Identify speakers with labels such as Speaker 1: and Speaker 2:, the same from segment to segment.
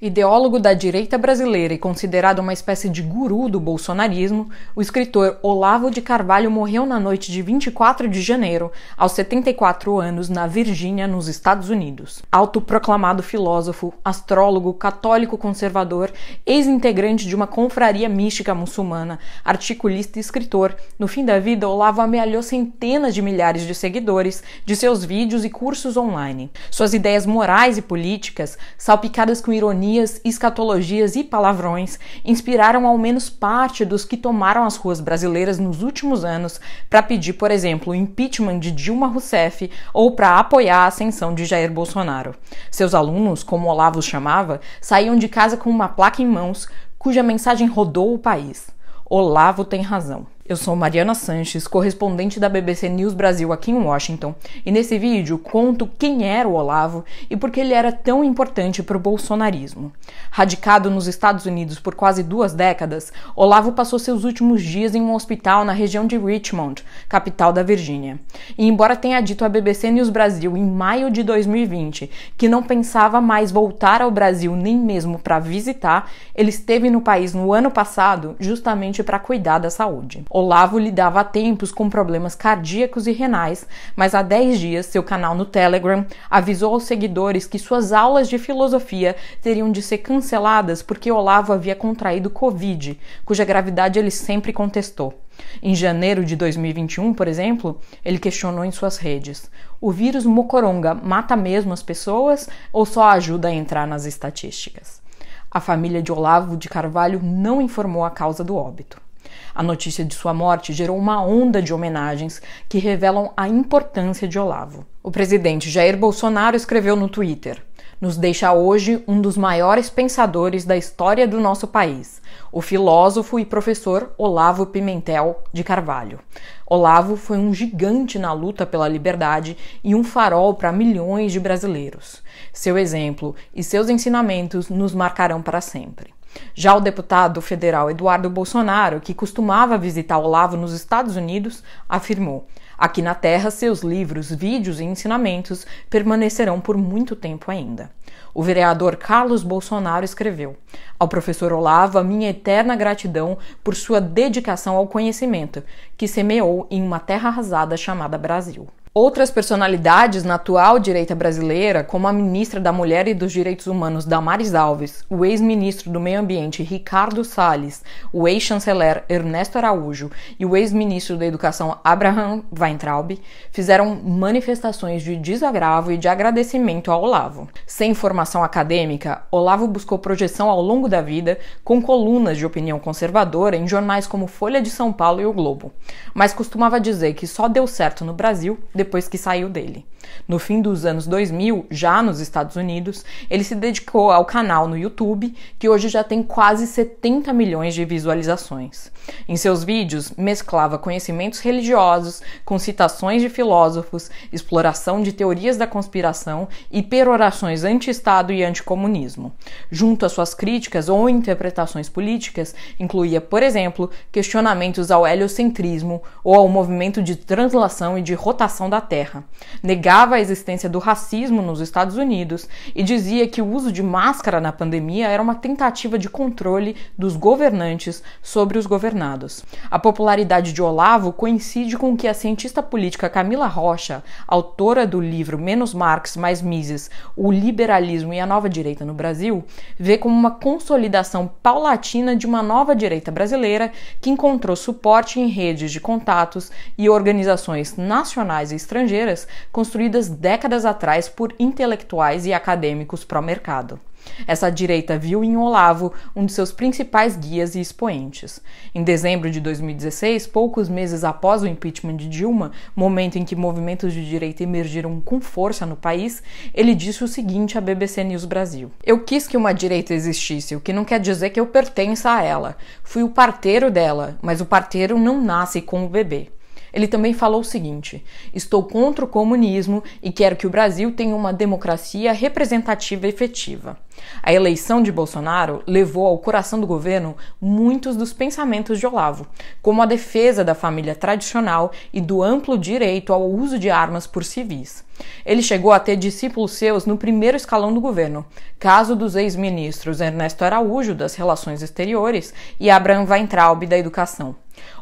Speaker 1: Ideólogo da direita brasileira e considerado uma espécie de guru do bolsonarismo, o escritor Olavo de Carvalho morreu na noite de 24 de janeiro, aos 74 anos, na Virgínia, nos Estados Unidos. Autoproclamado filósofo, astrólogo, católico conservador, ex-integrante de uma confraria mística muçulmana, articulista e escritor, no fim da vida, Olavo amealhou centenas de milhares de seguidores de seus vídeos e cursos online. Suas ideias morais e políticas, salpicadas com ironia ironias, escatologias e palavrões inspiraram ao menos parte dos que tomaram as ruas brasileiras nos últimos anos para pedir, por exemplo, o impeachment de Dilma Rousseff ou para apoiar a ascensão de Jair Bolsonaro. Seus alunos, como Olavo os chamava, saíam de casa com uma placa em mãos cuja mensagem rodou o país. Olavo tem razão. Eu sou Mariana Sanches, correspondente da BBC News Brasil aqui em Washington, e nesse vídeo conto quem era o Olavo e por que ele era tão importante para o bolsonarismo. Radicado nos Estados Unidos por quase duas décadas, Olavo passou seus últimos dias em um hospital na região de Richmond, capital da Virgínia. E embora tenha dito à BBC News Brasil em maio de 2020 que não pensava mais voltar ao Brasil nem mesmo para visitar, ele esteve no país no ano passado justamente para cuidar da saúde. Olavo lidava há tempos com problemas cardíacos e renais, mas há 10 dias seu canal no Telegram avisou aos seguidores que suas aulas de filosofia teriam de ser canceladas porque Olavo havia contraído Covid, cuja gravidade ele sempre contestou. Em janeiro de 2021, por exemplo, ele questionou em suas redes: o vírus mocoronga mata mesmo as pessoas ou só ajuda a entrar nas estatísticas? A família de Olavo de Carvalho não informou a causa do óbito. A notícia de sua morte gerou uma onda de homenagens que revelam a importância de Olavo. O presidente Jair Bolsonaro escreveu no Twitter: nos deixa hoje um dos maiores pensadores da história do nosso país, o filósofo e professor Olavo Pimentel de Carvalho. Olavo foi um gigante na luta pela liberdade e um farol para milhões de brasileiros. Seu exemplo e seus ensinamentos nos marcarão para sempre. Já o deputado federal Eduardo Bolsonaro, que costumava visitar Olavo nos Estados Unidos, afirmou: Aqui na Terra, seus livros, vídeos e ensinamentos permanecerão por muito tempo ainda. O vereador Carlos Bolsonaro escreveu: Ao professor Olavo, a minha eterna gratidão por sua dedicação ao conhecimento, que semeou em uma terra arrasada chamada Brasil. Outras personalidades na atual direita brasileira, como a ministra da Mulher e dos Direitos Humanos Damares Alves, o ex-ministro do Meio Ambiente Ricardo Salles, o ex-chanceler Ernesto Araújo e o ex-ministro da Educação Abraham Weintraub, fizeram manifestações de desagravo e de agradecimento ao Olavo. Sem formação acadêmica, Olavo buscou projeção ao longo da vida com colunas de opinião conservadora em jornais como Folha de São Paulo e O Globo, mas costumava dizer que só deu certo no Brasil depois que saiu dele. No fim dos anos 2000, já nos Estados Unidos, ele se dedicou ao canal no YouTube, que hoje já tem quase 70 milhões de visualizações. Em seus vídeos, mesclava conhecimentos religiosos com citações de filósofos, exploração de teorias da conspiração e perorações anti-Estado e anticomunismo. Junto às suas críticas ou interpretações políticas, incluía, por exemplo, questionamentos ao heliocentrismo ou ao movimento de translação e de rotação da Terra, negava a existência do racismo nos Estados Unidos e dizia que o uso de máscara na pandemia era uma tentativa de controle dos governantes sobre os governados. A popularidade de Olavo coincide com o que a cientista política Camila Rocha, autora do livro Menos Marx, Mais Mises: O Liberalismo e a Nova Direita no Brasil, vê como uma consolidação paulatina de uma nova direita brasileira que encontrou suporte em redes de contatos e organizações nacionais e estrangeiras, construídas décadas atrás por intelectuais e acadêmicos pró-mercado. Essa direita viu em Olavo um de seus principais guias e expoentes. Em dezembro de 2016, poucos meses após o impeachment de Dilma, momento em que movimentos de direita emergiram com força no país, ele disse o seguinte à BBC News Brasil: Eu quis que uma direita existisse, o que não quer dizer que eu pertença a ela. Fui o parteiro dela, mas o parteiro não nasce com o bebê. Ele também falou o seguinte: Estou contra o comunismo e quero que o Brasil tenha uma democracia representativa efetiva. A eleição de Bolsonaro levou ao coração do governo muitos dos pensamentos de Olavo, como a defesa da família tradicional e do amplo direito ao uso de armas por civis. Ele chegou a ter discípulos seus no primeiro escalão do governo, caso dos ex-ministros Ernesto Araújo, das Relações Exteriores, e Abraham Weintraub, da Educação.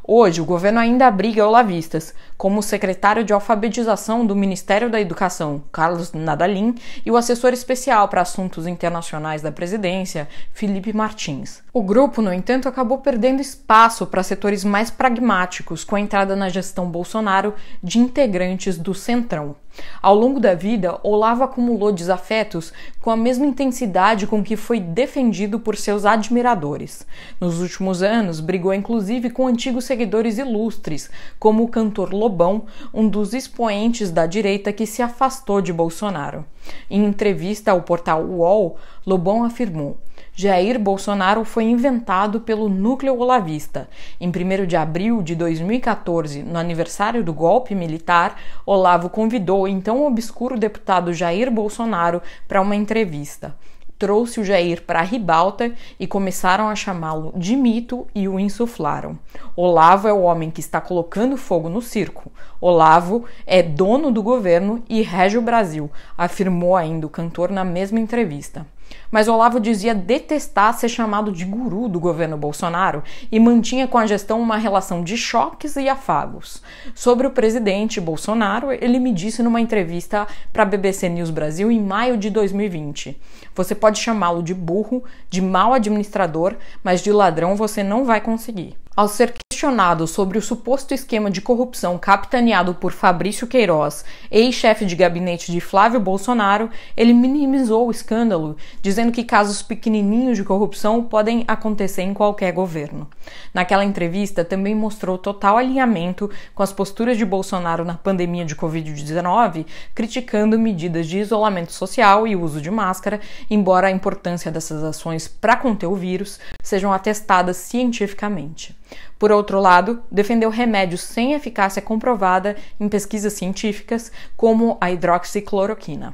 Speaker 1: Hoje, o governo ainda abriga olavistas, como o secretário de alfabetização do Ministério da Educação, Carlos Nadalim, e o assessor especial para assuntos internacionais da presidência, Felipe Martins. O grupo, no entanto, acabou perdendo espaço para setores mais pragmáticos com a entrada na gestão Bolsonaro de integrantes do Centrão. Ao longo da vida, Olavo acumulou desafetos com a mesma intensidade com que foi defendido por seus admiradores. Nos últimos anos, brigou inclusive com antigos seguidores ilustres, como o cantor Lobão, um dos expoentes da direita que se afastou de Bolsonaro. Em entrevista ao portal UOL, Lobão afirmou: Jair Bolsonaro foi inventado pelo núcleo olavista. Em 1 de abril de 2014, no aniversário do golpe militar, Olavo convidou o então obscuro deputado Jair Bolsonaro para uma entrevista trouxe o Jair para a ribalta e começaram a chamá-lo de mito e o insuflaram. Olavo é o homem que está colocando fogo no circo. Olavo é dono do governo e rege o Brasil, afirmou ainda o cantor na mesma entrevista. Mas Olavo dizia detestar ser chamado de guru do governo Bolsonaro e mantinha com a gestão uma relação de choques e afagos. Sobre o presidente Bolsonaro, ele me disse numa entrevista para a BBC News Brasil em maio de 2020: Você pode chamá-lo de burro, de mau administrador, mas de ladrão você não vai conseguir. Ao ser questionado sobre o suposto esquema de corrupção capitaneado por Fabrício Queiroz, ex-chefe de gabinete de Flávio Bolsonaro, ele minimizou o escândalo, dizendo que casos pequenininhos de corrupção podem acontecer em qualquer governo. Naquela entrevista, também mostrou total alinhamento com as posturas de Bolsonaro na pandemia de Covid-19, criticando medidas de isolamento social e uso de máscara, embora a importância dessas ações para conter o vírus sejam atestadas cientificamente. Por outro lado, defendeu remédios sem eficácia comprovada em pesquisas científicas, como a hidroxicloroquina.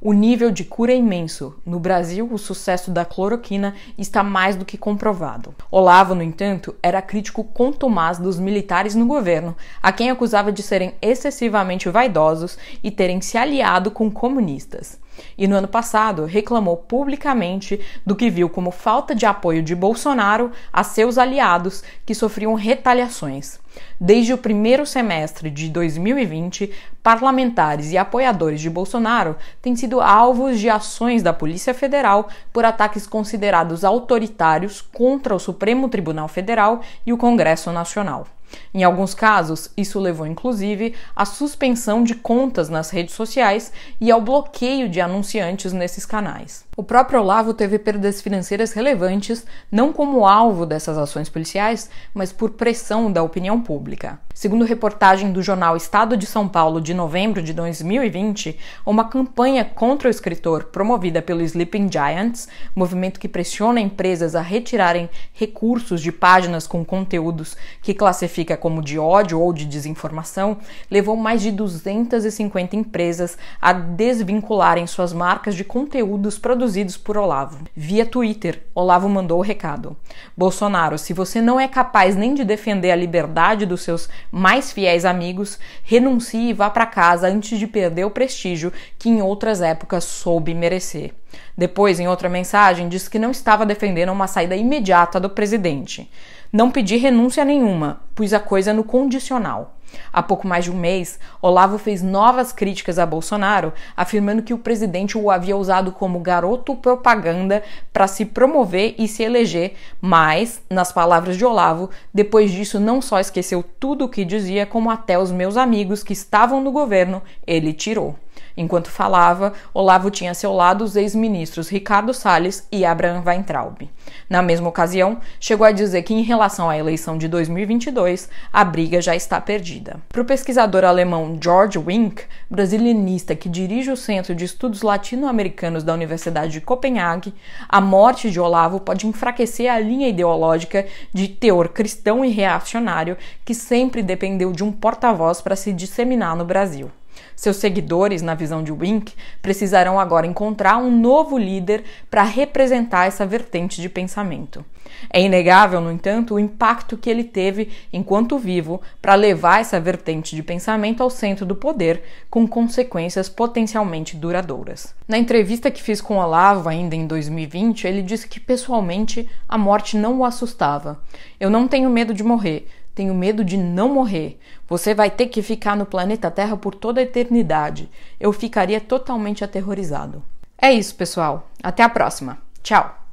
Speaker 1: O nível de cura é imenso. No Brasil, o sucesso da cloroquina está mais do que comprovado. Olavo, no entanto, era crítico contumaz dos militares no governo, a quem acusava de serem excessivamente vaidosos e terem se aliado com comunistas e no ano passado reclamou publicamente do que viu como falta de apoio de Bolsonaro a seus aliados que sofriam retaliações. Desde o primeiro semestre de 2020, parlamentares e apoiadores de Bolsonaro têm sido alvos de ações da Polícia Federal por ataques considerados autoritários contra o Supremo Tribunal Federal e o Congresso Nacional. Em alguns casos, isso levou inclusive à suspensão de contas nas redes sociais e ao bloqueio de anunciantes nesses canais. O próprio Olavo teve perdas financeiras relevantes, não como alvo dessas ações policiais, mas por pressão da opinião pública. Segundo reportagem do jornal Estado de São Paulo de novembro de 2020, uma campanha contra o escritor promovida pelo Sleeping Giants, movimento que pressiona empresas a retirarem recursos de páginas com conteúdos que classificam classifica como de ódio ou de desinformação, levou mais de 250 empresas a desvincularem suas marcas de conteúdos produzidos por Olavo. Via Twitter, Olavo mandou o recado: Bolsonaro, se você não é capaz nem de defender a liberdade dos seus mais fiéis amigos, renuncie e vá para casa antes de perder o prestígio que em outras épocas soube merecer. Depois, em outra mensagem, disse que não estava defendendo uma saída imediata do presidente. Não pedi renúncia nenhuma, pus a coisa no condicional. Há pouco mais de um mês, Olavo fez novas críticas a Bolsonaro, afirmando que o presidente o havia usado como garoto propaganda para se promover e se eleger, mas, nas palavras de Olavo, depois disso não só esqueceu tudo o que dizia, como até os meus amigos que estavam no governo ele tirou. Enquanto falava, Olavo tinha a seu lado os ex-ministros Ricardo Salles e Abraham Weintraub. Na mesma ocasião, chegou a dizer que, em relação à eleição de 2022, a briga já está perdida. Para o pesquisador alemão George Wink, brasilinista que dirige o Centro de Estudos Latino-Americanos da Universidade de Copenhague, a morte de Olavo pode enfraquecer a linha ideológica de teor cristão e reacionário que sempre dependeu de um porta-voz para se disseminar no Brasil. Seus seguidores, na visão de Wink, precisarão agora encontrar um novo líder para representar essa vertente de pensamento. É inegável, no entanto, o impacto que ele teve enquanto vivo para levar essa vertente de pensamento ao centro do poder, com consequências potencialmente duradouras. Na entrevista que fiz com Olavo ainda em 2020, ele disse que pessoalmente a morte não o assustava. Eu não tenho medo de morrer, tenho medo de não morrer. Você vai ter que ficar no planeta Terra por toda a eternidade. Eu ficaria totalmente aterrorizado. É isso, pessoal. Até a próxima. Tchau!